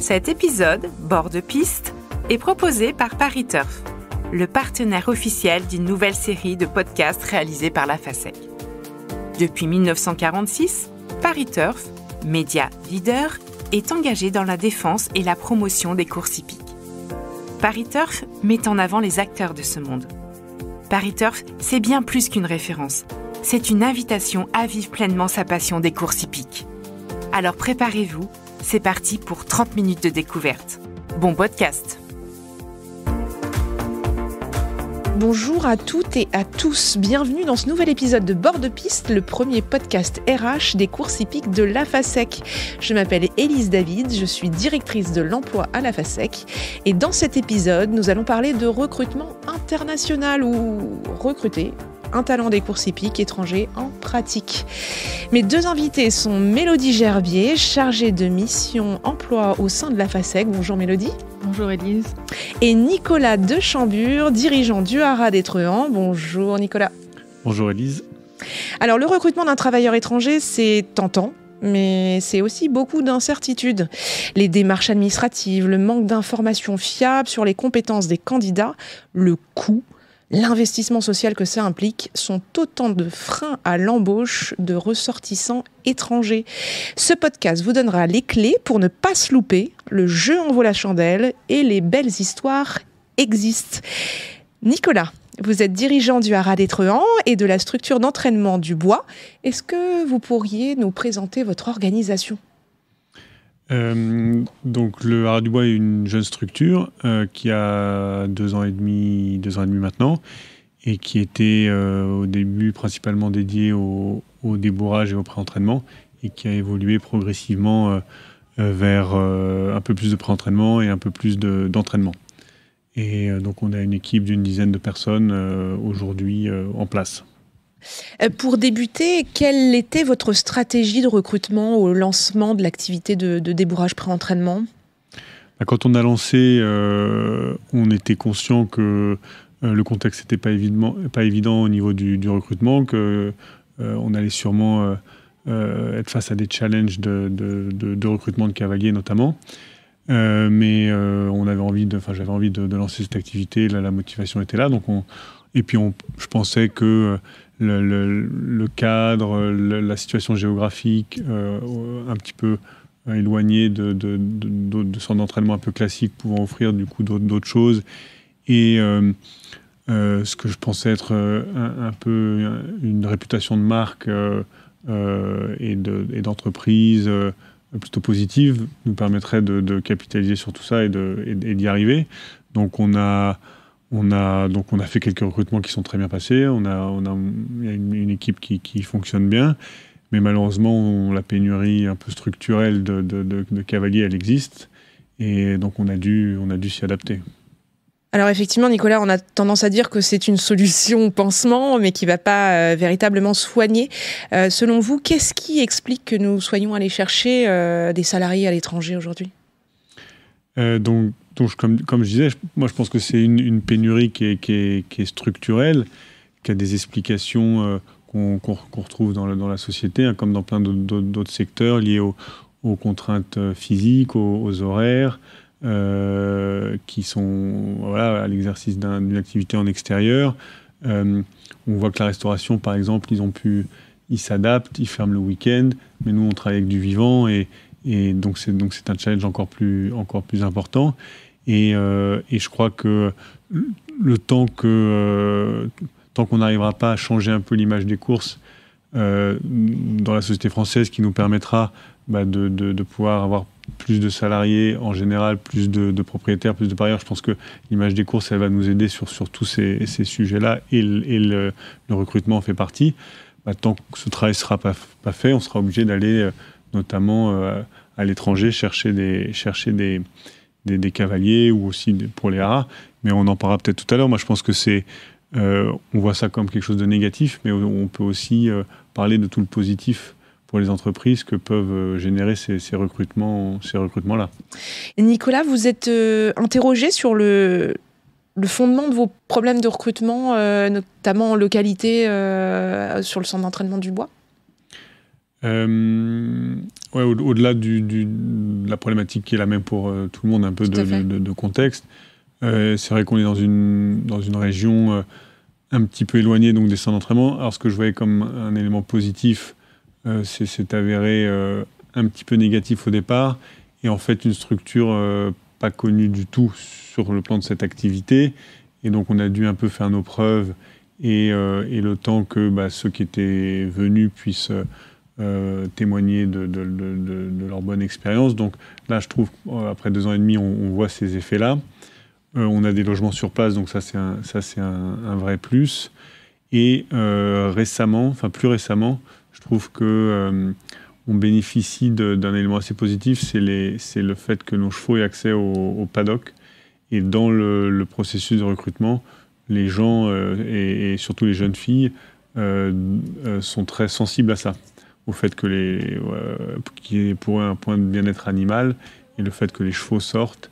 Cet épisode, Bord de piste, est proposé par Paris Turf, le partenaire officiel d'une nouvelle série de podcasts réalisés par la FASEC. Depuis 1946, Paris Turf, média leader, est engagé dans la défense et la promotion des courses hippiques. Paris Turf met en avant les acteurs de ce monde. Paris Turf, c'est bien plus qu'une référence. C'est une invitation à vivre pleinement sa passion des courses hippiques. Alors préparez-vous c'est parti pour 30 minutes de découverte. Bon podcast Bonjour à toutes et à tous, bienvenue dans ce nouvel épisode de Bord de Piste, le premier podcast RH des courses hippiques de la e Je m'appelle Élise David, je suis directrice de l'emploi à la e et dans cet épisode, nous allons parler de recrutement international ou recruter un talent des courses hippiques étrangers en pratique. Mes deux invités sont Mélodie Gerbier, chargée de mission emploi au sein de la FASEC. Bonjour Mélodie. Bonjour Elise. Et Nicolas Dechambure, dirigeant du des Truands. Bonjour Nicolas. Bonjour Elise. Alors le recrutement d'un travailleur étranger, c'est tentant, mais c'est aussi beaucoup d'incertitudes. Les démarches administratives, le manque d'informations fiables sur les compétences des candidats, le coût l'investissement social que ça implique sont autant de freins à l'embauche de ressortissants étrangers. Ce podcast vous donnera les clés pour ne pas se louper, le jeu en vaut la chandelle et les belles histoires existent. Nicolas, vous êtes dirigeant du Haras Truands et de la structure d'entraînement du bois. Est-ce que vous pourriez nous présenter votre organisation euh, donc le Haras du Bois est une jeune structure euh, qui a deux ans et demi, deux ans et demi maintenant, et qui était euh, au début principalement dédiée au, débourrage et au pré-entraînement, et qui a évolué progressivement vers un peu plus de pré-entraînement et un peu plus d'entraînement. et donc on a une équipe d'une dizaine de personnes aujourd'hui en place. Euh, pour débuter, quelle était votre stratégie de recrutement au lancement de l'activité de, débourrage pré-entraînement bah, Quand on a lancé, euh, on était conscient que euh, le contexte n'était pas, évident, pas évident au niveau du, recrutement, que on allait sûrement être face à des challenges de, recrutement de cavaliers notamment. mais on avait envie de, enfin j'avais envie de, lancer cette activité, la motivation était là, donc on, et puis je pensais que le, cadre, la situation géographique, euh, un petit peu euh, éloignée de, de, de, de, son entraînement un peu classique, pouvant offrir du coup d'autres choses. Et euh, ce que je pensais être un, peu une réputation de marque et d'entreprise plutôt positive nous permettrait de, capitaliser sur tout ça et d'y arriver. Donc on a on a donc on a fait quelques recrutements qui sont très bien passés. On a a, il y a une, équipe qui, fonctionne bien, mais malheureusement la pénurie un peu structurelle de, de, cavaliers elle existe et donc on a dû dû s'y adapter. Alors effectivement, Nicolas, on a tendance à dire que c'est une solution pansement, mais qui ne va pas euh, véritablement soigner. Euh, selon vous, qu'est-ce qui explique que nous soyons allés chercher euh, des salariés à l'étranger aujourd'hui Donc donc, comme, comme, je disais, moi je pense que c'est une, pénurie qui est, qui structurelle, qui a des explications euh, qu'on retrouve dans la, société, hein, comme dans plein d'autres secteurs liés aux, contraintes euh, physiques, aux, horaires, euh, qui sont à l'exercice d'une activité en extérieur. on voit que la restauration, par exemple, ils ont pu, ils s'adaptent, ils ferment le week-end, mais nous on travaille avec du vivant et, et donc c'est donc c'est un challenge encore plus encore plus important. Et, euh, et je crois que le temps que euh, tant qu'on n'arrivera pas à changer un peu l'image des courses euh, dans la société française, qui nous permettra bah, de, de, pouvoir avoir plus de salariés en général, plus de, propriétaires, plus de parieurs. Je pense que l'image des courses, elle va nous aider sur, sur tous ces, ces sujets-là et, le, recrutement en fait partie. Bah, tant que ce travail ne sera pas, pas, fait, on sera obligé d'aller notamment euh, à l'étranger, chercher des, chercher des, des, cavaliers ou aussi pour les haras. Mais on en parlera peut-être tout à l'heure. Moi, je pense que c'est. Euh, on voit ça comme quelque chose de négatif, mais on peut aussi euh, parler de tout le positif pour les entreprises que peuvent générer ces, recrutements, ces recrutements-là. Nicolas, vous êtes interrogé sur le, le, fondement de vos problèmes de recrutement, notamment en localité sur le centre d'entraînement du bois euh, au-delà de la problématique qui est la même pour euh, tout le monde, un peu de, contexte, euh, c'est vrai qu'on est dans une, dans une région un petit peu éloignée donc, des centres d'entraînement. Alors ce que je voyais comme un élément positif, c'est avéré un petit peu négatif au départ, et en fait une structure pas connue du tout sur le plan de cette activité. Et donc on a dû un peu faire nos preuves et, le temps que bah, ceux qui étaient venus puissent... Euh, témoigner de, leur bonne expérience. Donc là, je trouve, euh, après deux ans et demi, on, voit ces effets-là. Euh, on a des logements sur place, donc ça, c'est un, ça, c'est un, vrai plus. Et récemment, enfin plus récemment, je trouve que on bénéficie d'un élément assez positif, c'est, c'est le fait que nos chevaux aient accès au, paddock. Et dans le, processus de recrutement, les gens et, surtout les jeunes filles sont très sensibles à ça au fait que les qui qu'il pour eux un point de bien-être animal et le fait que les chevaux sortent.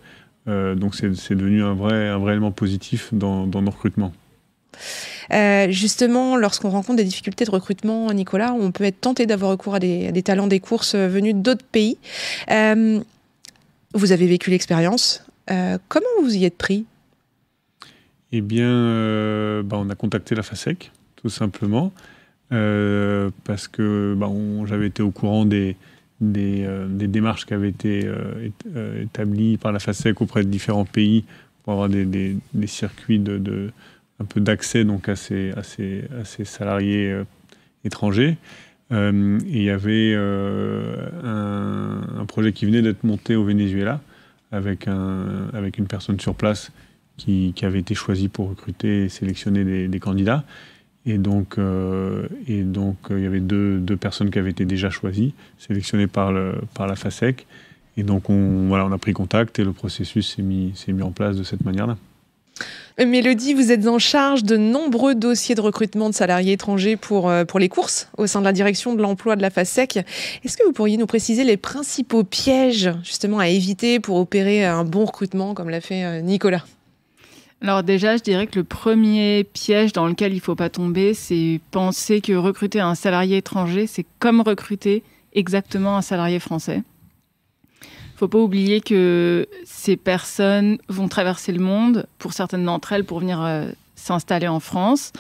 Euh, donc c'est devenu un vrai, un élément positif dans, dans nos recrutements. Euh, justement, lorsqu'on rencontre des difficultés de recrutement, Nicolas, on peut être tenté d'avoir recours à des, talents des courses venus d'autres pays. Euh, vous avez vécu l'expérience. comment vous y êtes pris Eh bien, bah, on a contacté la FASEC, tout simplement. Euh, parce que bah, j'avais été au courant des, des, euh, des démarches qui avaient été euh, établies par la FASEC auprès de différents pays pour avoir des, des, des circuits de, de, un peu d'accès donc à ces, à ces, à ces salariés étrangers. et il y avait un, un, projet qui venait d'être monté au Venezuela avec, un, avec une personne sur place qui, qui avait été choisie pour recruter et sélectionner des, des candidats. Et donc, euh, et donc euh, il y avait deux, deux, personnes qui avaient été déjà choisies, sélectionnées par, le, par la FASEC. Et donc, on, voilà, on a pris contact et le processus s'est mis, mis en place de cette manière-là. Euh, Mélodie, vous êtes en charge de nombreux dossiers de recrutement de salariés étrangers pour, pour les courses au sein de la direction de l'emploi de la FASEC. Est-ce que vous pourriez nous préciser les principaux pièges justement à éviter pour opérer un bon recrutement comme l'a fait Nicolas alors déjà, je dirais que le premier piège dans lequel il ne faut pas tomber, c'est penser que recruter un salarié étranger, c'est comme recruter exactement un salarié français. Il faut pas oublier que ces personnes vont traverser le monde, pour certaines d'entre elles, pour venir euh, s'installer en France.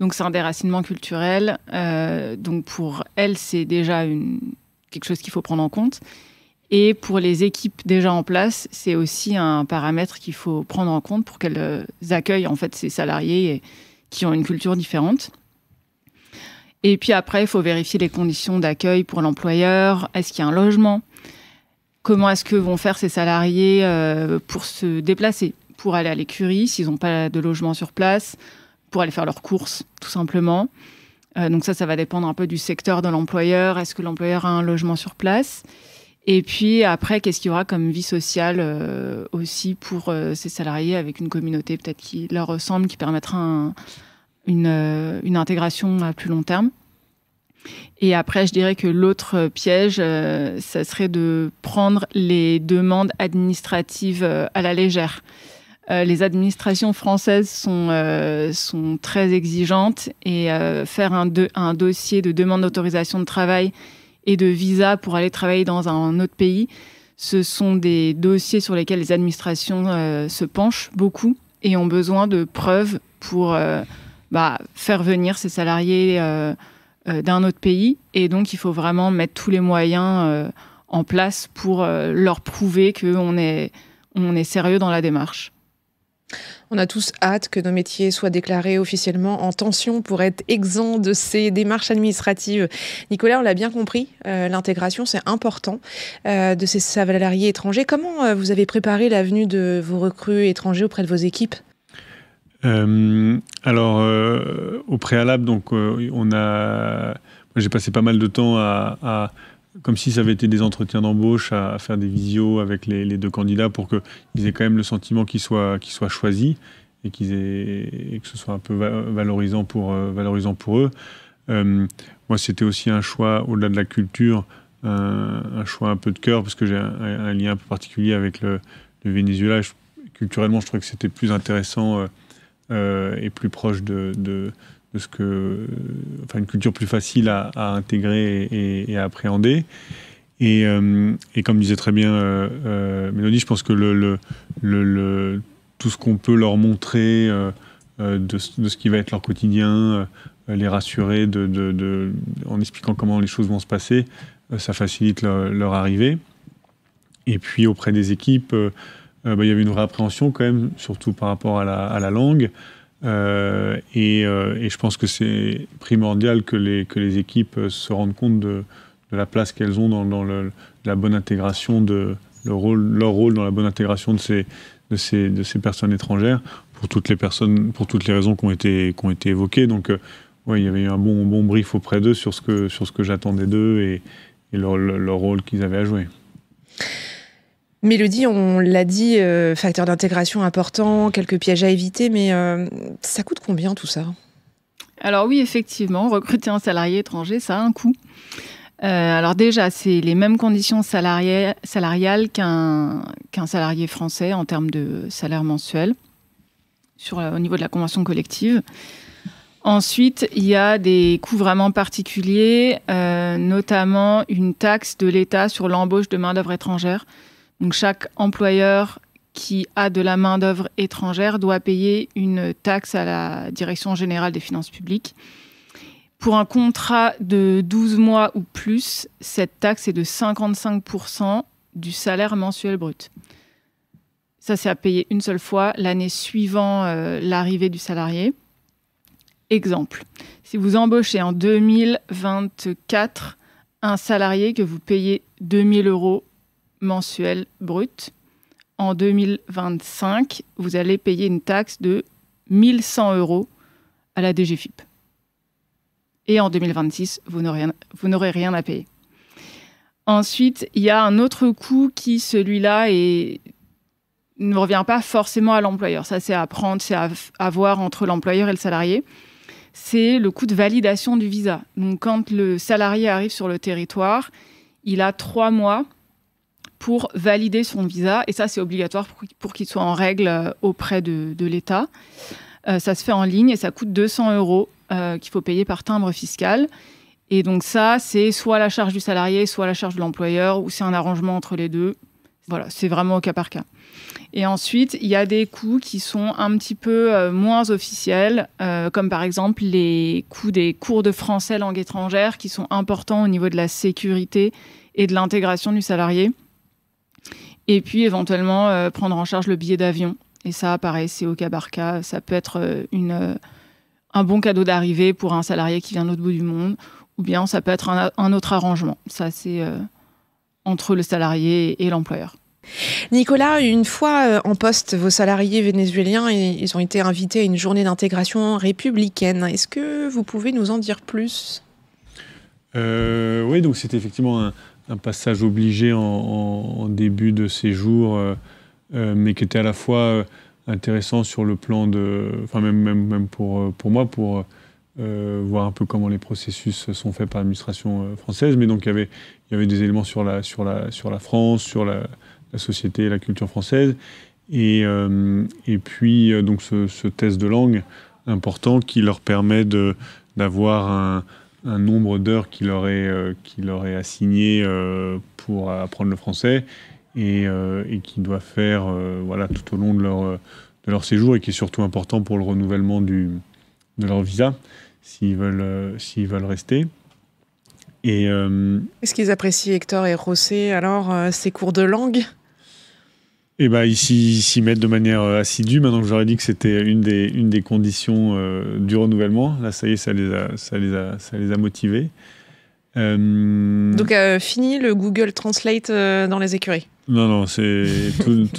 Donc c'est un déracinement culturel. Euh, donc pour elles, c'est déjà quelque chose qu'il faut prendre en compte. Et pour les équipes déjà en place, c'est aussi un paramètre qu'il faut prendre en compte pour qu'elles euh, accueillent en fait ces salariés qui ont une culture différente. Et puis après, il faut vérifier les conditions d'accueil pour l'employeur. Est-ce qu'il y a un logement Comment est-ce que vont faire ces salariés euh, pour se déplacer, pour aller à l'écurie s'ils n'ont pas de logement sur place, pour aller faire leurs courses, tout simplement euh, Donc ça, ça va dépendre un peu du secteur de l'employeur. Est-ce que l'employeur a un logement sur place et puis après, qu'est-ce qu'il y aura comme vie sociale euh, aussi pour euh, ces salariés avec une communauté peut-être qui leur ressemble, qui permettra une, euh, une, intégration à plus long terme. Et après, je dirais que l'autre piège, ça serait de prendre les demandes administratives à la légère. les administrations françaises sont, sont très exigeantes et faire un, un dossier de demande d'autorisation de travail et de visa pour aller travailler dans un autre pays, ce sont des dossiers sur lesquels les administrations euh, se penchent beaucoup et ont besoin de preuves pour euh, bah, faire venir ces salariés euh, d'un autre pays. Et donc, il faut vraiment mettre tous les moyens en place pour leur prouver qu'on est, on est sérieux dans la démarche. On a tous hâte que nos métiers soient déclarés officiellement en tension pour être exempts de ces démarches administratives. Nicolas, on l'a bien compris, euh, l'intégration, c'est important euh, de ces salariés étrangers. Comment euh, vous avez préparé l'avenue de vos recrues étrangers auprès de vos équipes Alors, au préalable, donc, on a... J'ai passé pas mal de temps à comme si ça avait été des entretiens d'embauche à, faire des visios avec les, deux candidats pour qu'ils aient quand même le sentiment qu'ils soient, qu'ils choisis et, qu'ils que ce soit un peu valorisant pour, euh, valorisant pour eux. Euh, moi, c'était aussi un choix au-delà de la culture, un, choix un peu de cœur parce que j'ai un, lien un peu particulier avec le, Venezuela. culturellement, je trouvais que c'était plus intéressant euh, et plus proche de que, euh, enfin, une culture plus facile à, intégrer et, à appréhender. Euh, et, comme disait très bien euh, Mélodie, je pense que le, le, tout ce qu'on peut leur montrer de, ce qui va être leur quotidien, les rassurer de, en expliquant comment les choses vont se passer, ça facilite leur, arrivée. Et puis auprès des équipes, bah, il y avait une vraie appréhension quand même, surtout par rapport à la langue. Euh, et, euh, et, je pense que c'est primordial que les, que les équipes euh, se rendent compte de, la place qu'elles ont dans, dans le, la bonne intégration de le rôle, leur rôle dans la bonne intégration de ces, de ces, de ces personnes étrangères pour toutes les personnes, pour toutes les raisons qui ont été, qui ont été évoquées. Donc, euh, ouais, il y avait eu un bon, bon brief auprès d'eux sur ce que, sur ce que j'attendais d'eux et, et leur, leur rôle qu'ils avaient à jouer. Mélodie, on l'a dit, euh, facteur d'intégration important, quelques pièges à éviter, mais euh, ça coûte combien tout ça Alors oui, effectivement, recruter un salarié étranger, ça a un coût. Euh, alors déjà, c'est les mêmes conditions salariales, qu'un salarié français en termes de salaire mensuel sur, au niveau de la convention collective. Ensuite, il y a des coûts vraiment particuliers, notamment une taxe de l'État sur l'embauche de main-d'œuvre étrangère. Donc chaque employeur qui a de la main-d'œuvre étrangère doit payer une taxe à la Direction générale des finances publiques. Pour un contrat de 12 mois ou plus, cette taxe est de 55% du salaire mensuel brut. Ça, c'est à payer une seule fois l'année suivant euh, l'arrivée du salarié. Exemple, si vous embauchez en 2024 un salarié que vous payez 2000 euros mensuel brut. En 2025, vous allez payer une taxe de 1100 euros à la DGFIP. Et en 2026, vous n'aurez rien à payer. Ensuite, il y a un autre coût qui, celui-là, ne revient pas forcément à l'employeur. Ça, c'est à prendre, c'est à, avoir voir entre l'employeur et le salarié. C'est le coût de validation du visa. Donc, quand le salarié arrive sur le territoire, il a trois mois pour valider son visa. Et ça, c'est obligatoire pour, qu'il soit en règle euh, auprès de, l'État. Euh, ça se fait en ligne et ça coûte 200 euros euh, qu'il faut payer par timbre fiscal. Et donc ça, c'est soit la charge du salarié, soit la charge de l'employeur, ou c'est un arrangement entre les deux. Voilà, c'est vraiment au cas par cas. Et ensuite, il y a des coûts qui sont un petit peu moins officiels, comme par exemple les coûts des cours de français langue étrangère qui sont importants au niveau de la sécurité et de l'intégration du salarié. Et puis éventuellement euh, prendre en charge le billet d'avion. Et ça, pareil, c'est au cas par cas. Ça peut être euh, une, euh, un bon cadeau d'arrivée pour un salarié qui vient de l'autre bout du monde, ou bien ça peut être un, autre arrangement. Ça, c'est entre le salarié et l'employeur. Nicolas, une fois en poste, vos salariés vénézuéliens, ils ont été invités à une journée d'intégration républicaine. Est-ce que vous pouvez nous en dire plus Oui, donc c'était effectivement un, un passage obligé en, début de séjour, euh, euh, mais qui était à la fois euh, intéressant sur le plan de. Enfin, même, même, pour, pour moi, pour. voir un peu comment les processus sont faits par l'administration française. Mais donc, y il y avait des éléments sur la, sur la, sur la France, sur la, la société, la culture française. Et, et puis, donc, ce, ce, test de langue important qui leur permet d'avoir un, un nombre d'heures qu'il aurait, euh, qu'il aurait assigné euh, pour apprendre le français et, euh, et qu'il doit faire euh, voilà, tout au long de leur, de leur séjour et qui est surtout important pour le renouvellement du, de leur visa s'ils veulent, s'ils veulent rester. Et, Est-ce qu'ils apprécient Hector et Rossé alors ces cours de langue eh ben, ils s'y mettent de manière euh, assidue. Maintenant que j'aurais dit que c'était une des, conditions euh, du renouvellement, là, ça y est, ça les a, motivés. Euh, Donc, fini le Google Translate dans les écuries Non, non, c'est.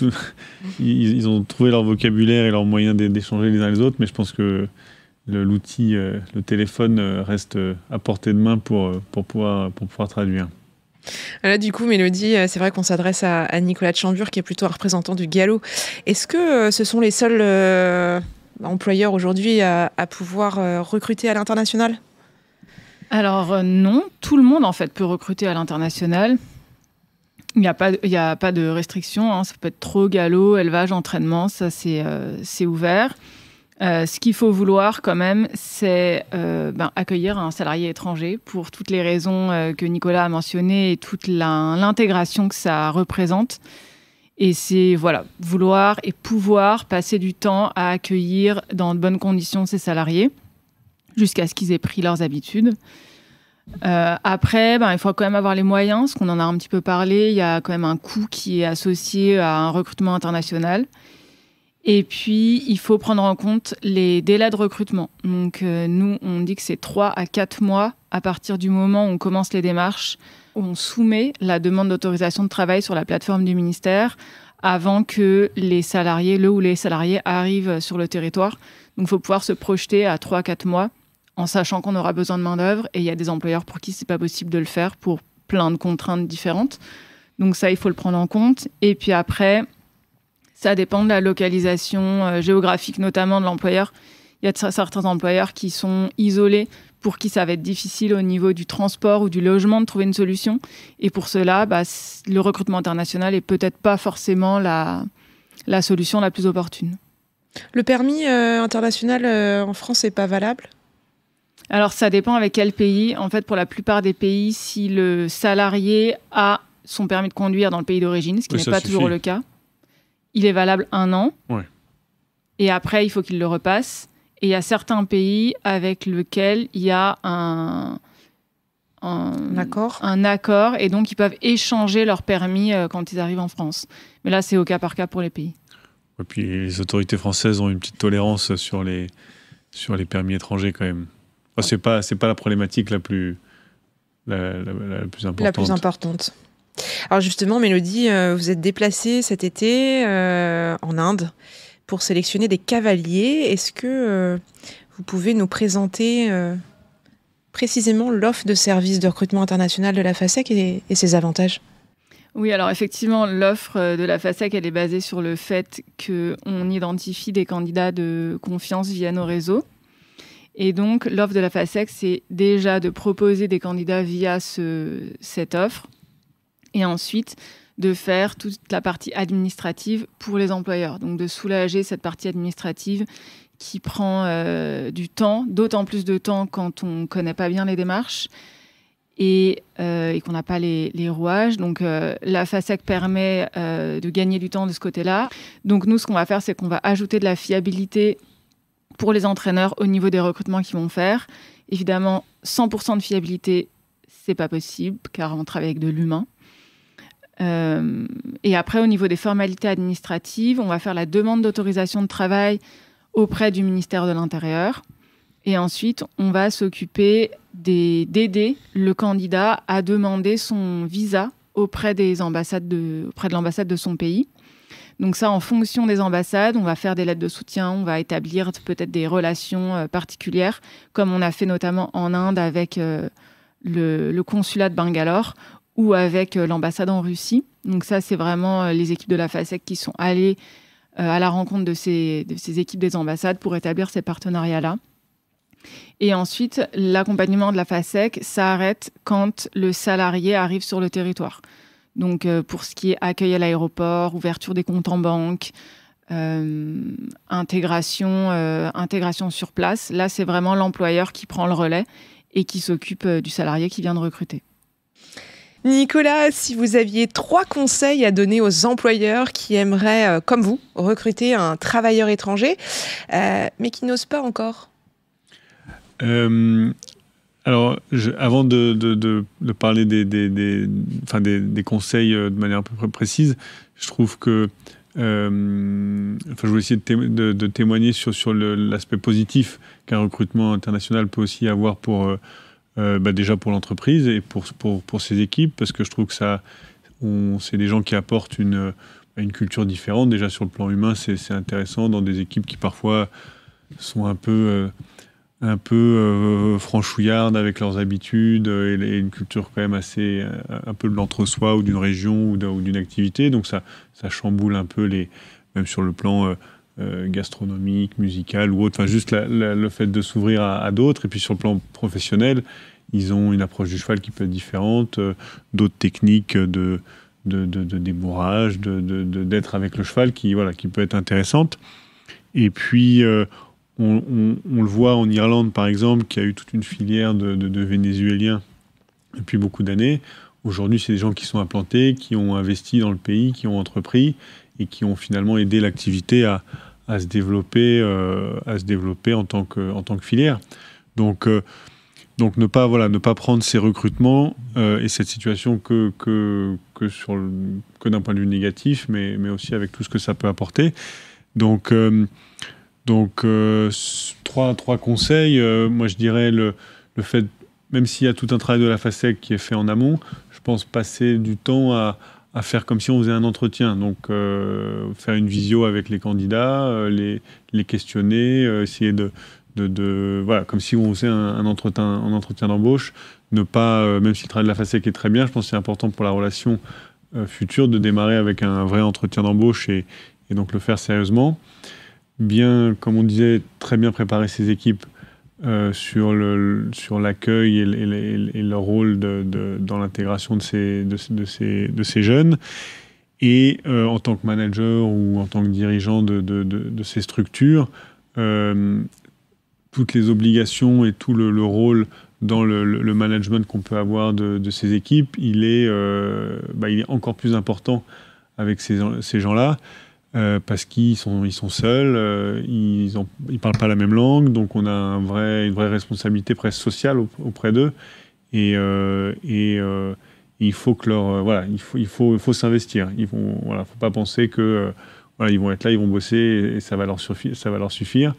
Ils, ont trouvé leur vocabulaire et leur moyen d'échanger les uns les autres, mais je pense que l'outil, le, téléphone reste à portée de main pour pouvoir traduire. Voilà, euh, du coup, Mélodie, euh, c'est vrai qu'on s'adresse à, Nicolas de Chambure, qui est plutôt représentant du galop. Est-ce que euh, ce sont les seuls employeurs aujourd'hui à, pouvoir recruter à l'international Alors non, tout le monde en fait peut recruter à l'international. Il n'y a, pas, de restrictions, hein. ça peut être trop galop, élevage, entraînement, ça c'est ouvert. Euh, ce qu'il faut vouloir quand même, c'est euh, ben, accueillir un salarié étranger pour toutes les raisons euh, que Nicolas a mentionnées et toute l'intégration que ça représente. Et c'est voilà, vouloir et pouvoir passer du temps à accueillir dans de bonnes conditions ces salariés jusqu'à ce qu'ils aient pris leurs habitudes. après, ben, il faut quand même avoir les moyens, parce qu'on en a un petit peu parlé. Il y a quand même un coût qui est associé à un recrutement international. Et puis, il faut prendre en compte les délais de recrutement. Donc, euh, nous, on dit que c'est 3 à 4 mois à partir du moment où on commence les démarches, où on soumet la demande d'autorisation de travail sur la plateforme du ministère avant que les salariés, le ou les salariés arrivent sur le territoire. Donc, il faut pouvoir se projeter à 3 à 4 mois en sachant qu'on aura besoin de main-d'œuvre et il y a des employeurs pour qui c'est pas possible de le faire pour plein de contraintes différentes. Donc, ça, il faut le prendre en compte. Et puis après, ça dépend de la localisation euh, géographique, notamment de l'employeur. Il y a certains employeurs qui sont isolés, pour qui ça va être difficile au niveau du transport ou du logement de trouver une solution. Et pour cela, bah, le recrutement international est peut-être pas forcément la, la solution la plus opportune. Le permis euh, international euh, en France n'est pas valable Alors ça dépend avec quel pays. En fait, pour la plupart des pays, si le salarié a son permis de conduire dans le pays d'origine, ce qui n'est pas toujours le cas, il est valable un an. Et après, il faut qu'il le repasse. Et il y a certains pays avec lesquels il y a un, accord. Et donc, ils peuvent échanger leur permis euh, quand ils arrivent en France. Mais là, c'est au cas par cas pour les pays. Et puis, les autorités françaises ont une petite tolérance sur les, sur les permis étrangers quand même. Enfin, c'est pas, pas la problématique la plus, la plus importante. La plus importante. Alors justement, Mélodie, euh, vous êtes déplacée cet été euh, en Inde pour sélectionner des cavaliers. Est-ce que euh, vous pouvez nous présenter précisément l'offre de service de recrutement international de la FASEC et, ses avantages oui, alors effectivement, l'offre de la FASEC, elle est basée sur le fait qu'on identifie des candidats de confiance via nos réseaux. Et donc, l'offre de la FASEC, c'est déjà de proposer des candidats via cette offre et ensuite de faire toute la partie administrative pour les employeurs, donc de soulager cette partie administrative qui prend euh, du temps, d'autant plus de temps quand on ne connaît pas bien les démarches et, euh, qu'on n'a pas les, rouages. Donc euh, la FASEC permet de gagner du temps de ce côté-là. Donc nous, ce qu'on va faire, c'est qu'on va ajouter de la fiabilité pour les entraîneurs au niveau des recrutements qu'ils vont faire. Évidemment, 100% de fiabilité, c'est pas possible car on travaille avec de l'humain. Euh, et après, au niveau des formalités administratives, on va faire la demande d'autorisation de travail auprès du ministère de l'Intérieur. Et ensuite, on va s'occuper d'aider le candidat à demander son visa auprès, des ambassades de, auprès de l'ambassade de son pays. Donc ça, en fonction des ambassades, on va faire des lettres de soutien, on va établir peut-être des relations euh, particulières, comme on a fait notamment en Inde avec euh, le, le, consulat de Bangalore, ou avec euh, l'ambassade en Russie. Donc ça, c'est vraiment euh, les équipes de la FASEC qui sont allées euh, à la rencontre de ces, de ces équipes des ambassades pour établir ces partenariats-là. Et ensuite, l'accompagnement de la FASEC s'arrête quand le salarié arrive sur le territoire. Donc pour ce qui est accueil à l'aéroport, ouverture des comptes en banque, intégration, intégration sur place, là c'est vraiment l'employeur qui prend le relais et qui s'occupe du salarié qui vient de recruter. Nicolas, si vous aviez trois conseils à donner aux employeurs qui aimeraient, euh, comme vous, recruter un travailleur étranger, euh, mais qui n'osent pas encore euh, Alors, avant de, parler des, des, enfin des, conseils de manière à peu précise, je trouve que enfin, je vais essayer de, témoigner sur, sur l'aspect positif qu'un recrutement international peut aussi avoir pour, euh, bah, déjà pour l'entreprise et pour, pour, pour, ses équipes, parce que je trouve que ça, c'est des gens qui apportent une, une culture différente. Déjà sur le plan humain, c'est intéressant dans des équipes qui parfois sont un peu, euh, un peu euh, franchouillardes avec leurs habitudes et, une culture quand même assez un peu de l'entre-soi ou d'une région ou d'une activité. Donc ça, ça chamboule un peu les, même sur le plan euh, gastronomique, musicale ou autre. Enfin, juste le fait de s'ouvrir à, d'autres. Et puis sur le plan professionnel, ils ont une approche du cheval qui peut être différente, euh, d'autres techniques de, de, de, de débourrage, d'être avec le cheval qui, voilà, qui peut être intéressante. Et puis, euh, on, on, le voit en Irlande, par exemple, qui a eu toute une filière de, Vénézuéliens depuis beaucoup d'années. Aujourd'hui, c'est des gens qui sont implantés, qui ont investi dans le pays, qui ont entrepris et qui ont finalement aidé l'activité à, se développer, euh, à se développer en tant que, en tant que filière. Donc, euh, donc ne pas voilà ne pas prendre ces recrutements euh, et cette situation que que, que sur que d'un point de vue négatif, mais mais aussi avec tout ce que ça peut apporter. Donc donc trois trois conseils. moi je dirais le le fait même s'il y a tout un travail de la FASEC qui est fait en amont, je pense passer du temps à, à faire comme si on faisait un entretien. Donc, euh, faire une visio avec les candidats, euh, les, les, questionner, euh, essayer de, de, de, Voilà, comme si on faisait un, entretien, un entretien d'embauche. Ne pas, même si le travail de la facette est très bien, je pense que c'est important pour la relation future de démarrer avec un vrai entretien d'embauche et, et, donc le faire sérieusement. Bien, comme on disait, très bien préparer ses équipes euh, sur le sur l'accueil et, le rôle dans l'intégration de ces, de, ces, jeunes. Et euh, en tant que manager ou en tant que dirigeant de, ces structures, euh, toutes les obligations et tout le, rôle dans le, management qu'on peut avoir de, ces équipes, bah, il est, encore plus important avec ces gens-là. Euh, parce qu'ils sont, ils sont seuls, euh, ils ne parlent pas la même langue, donc on a une vraie responsabilité presque sociale auprès d'eux. Et, euh, il faut que leur, voilà, il faut, faut, s'investir. Il ne voilà, faut pas penser que voilà, ils vont être là, ils vont bosser et, ça va leur suffire. Ça va leur suffire.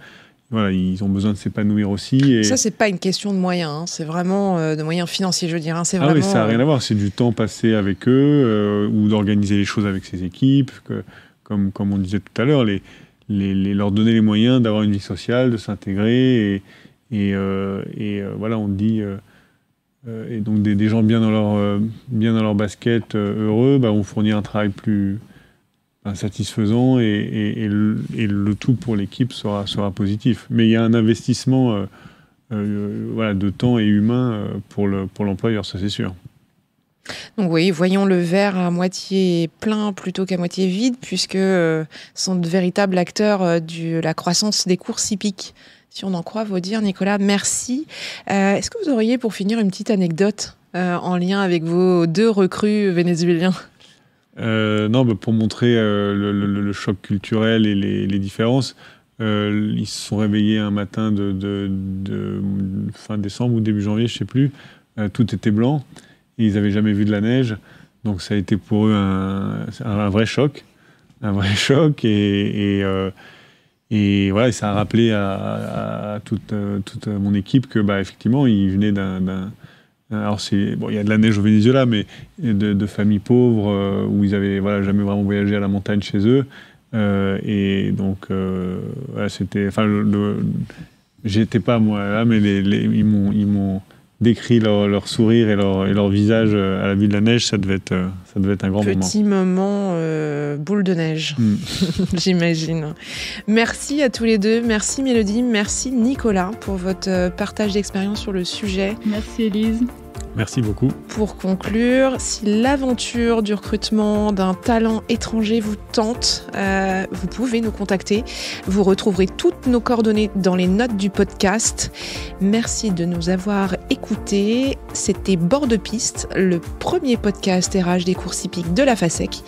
Voilà, ils ont besoin de s'épanouir aussi. Et... Ça, c'est pas une question de moyens, hein. c'est vraiment de moyens financiers, je veux dire. Hein. ah ça n'a rien à voir, c'est du temps passé avec eux ou d'organiser les choses avec ses équipes comme, on disait tout à l'heure, leur donner les moyens d'avoir une vie sociale, de s'intégrer. Et, euh, euh, voilà, on dit. Euh, et donc, des, gens bien dans leur, bien basket, heureux, bah, on fournit un travail plus satisfaisant et, le, tout pour l'équipe sera, positif. Mais il y a un investissement de temps et humain pour l'employeur, ça c'est sûr. Donc oui, voyons le verre à moitié plein plutôt qu'à moitié vide, puisque ce euh, sont de véritables acteurs euh, de la croissance des courses hippiques. Si on en croit vos dires, Nicolas, merci. Euh, est-ce que vous auriez pour finir une petite anecdote en lien avec vos deux recrues vénézuéliens Non, bah, pour montrer le, choc culturel et les, différences, ils se sont réveillés un matin de, de, fin décembre ou début janvier, je ne sais plus. tout était blanc. Ils n'avaient jamais vu de la neige. Donc ça a été pour eux un, vrai choc. Un vrai choc. Et, et, euh, voilà, ça a rappelé à, toute, euh, toute, mon équipe que, bah, effectivement, ils venaient d'un. Alors, il y a de la neige au Venezuela, mais de, familles pauvres euh, où ils n'avaient voilà, jamais vraiment voyagé à la montagne chez eux. et donc, c'était. Enfin, j'étais pas moi là, mais ils m'ont décrit leur, sourire et leur, visage euh, à la vue de la neige, ça devait être, euh, ça devait être un grand moment. Petit moment. Euh, boule de neige, hmm. j'imagine. Merci à tous les deux. Merci Mélodie, merci Nicolas pour votre partage d'expérience sur le sujet. Merci Elise. Merci beaucoup. Pour conclure, si l'aventure du recrutement d'un talent étranger vous tente, euh, vous pouvez nous contacter. Vous retrouverez toutes nos coordonnées dans les notes du podcast. Merci de nous avoir écoutés. C'était Bord de piste, le premier podcast RH des courses hippiques de la FASEC.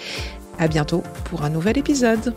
À bientôt pour un nouvel épisode.